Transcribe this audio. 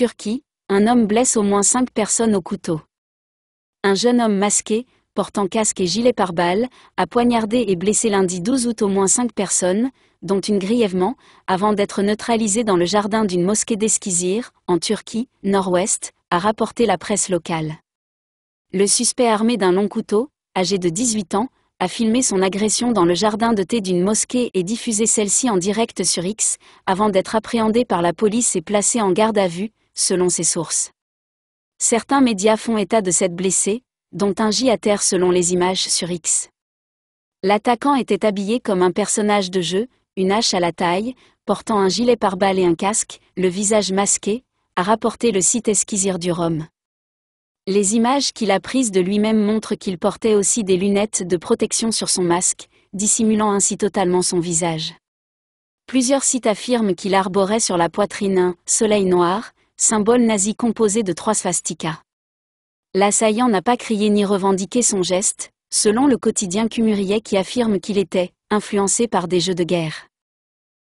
Turquie, un homme blesse au moins cinq personnes au couteau. Un jeune homme masqué, portant casque et gilet pare-balles, a poignardé et blessé lundi 12 août au moins cinq personnes, dont une grièvement, avant d'être neutralisé dans le jardin d'une mosquée d'Eskizir, en Turquie, nord-ouest, a rapporté la presse locale. Le suspect armé d'un long couteau, âgé de 18 ans, a filmé son agression dans le jardin de thé d'une mosquée et diffusé celle-ci en direct sur X, avant d'être appréhendé par la police et placé en garde à vue, selon ses sources. Certains médias font état de cette blessée, dont un J à terre selon les images sur X. L'attaquant était habillé comme un personnage de jeu, une hache à la taille, portant un gilet pare-balles et un casque, le visage masqué, a rapporté le site Esquisir du Rhum. Les images qu'il a prises de lui-même montrent qu'il portait aussi des lunettes de protection sur son masque, dissimulant ainsi totalement son visage. Plusieurs sites affirment qu'il arborait sur la poitrine un soleil noir, symbole nazi composé de trois swastikas. L'assaillant n'a pas crié ni revendiqué son geste, selon le quotidien Cumurier qui affirme qu'il était influencé par des jeux de guerre.